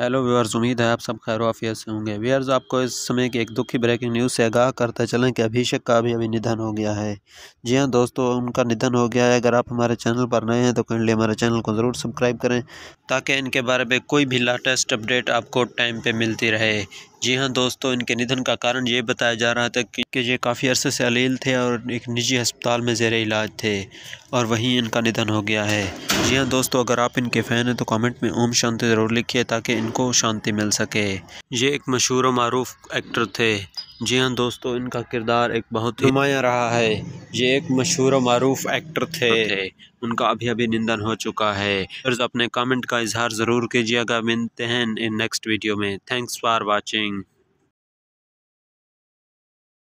hello व्यवर्स उम्मीद है आप सब खैर वाफियत से होंगे व्यवर्स आपको इस समय की एक दुखी ब्रेकिंग न्यूज़ से आगाह करते चलें कि अभिषेक का भी अभी निधन हो गया है जी हाँ दोस्तों उनका निधन हो गया है अगर आप हमारे चैनल पर नए हैं तो कहीं हमारे चैनल को ज़रूर सब्सक्राइब करें ताकि इनके बारे में कोई भी लाटेस्ट अपडेट आपको टाइम पे मिलती रहे जी हाँ दोस्तों इनके निधन का कारण ये बताया जा रहा था कि ये काफ़ी अरसे से अलील थे और एक निजी अस्पताल में जेर इलाज थे और वहीं इनका निधन हो गया है जी हाँ दोस्तों अगर आप इनके फ़ैन हैं तो कमेंट में ओम शांति ज़रूर लिखिए ताकि इनको शांति मिल सके ये एक मशहूर और मरूफ एक्टर थे जी हाँ दोस्तों इनका किरदार एक बहुत ही नुमाया रहा है ये एक मशहूर मरूफ एक्टर थे, उनका अभी अभी निंदन हो चुका है अपने कमेंट का इजहार ज़रूर कीजिएगा मिलते हैं इन नेक्स्ट वीडियो में थैंक्स फॉर वाचिंग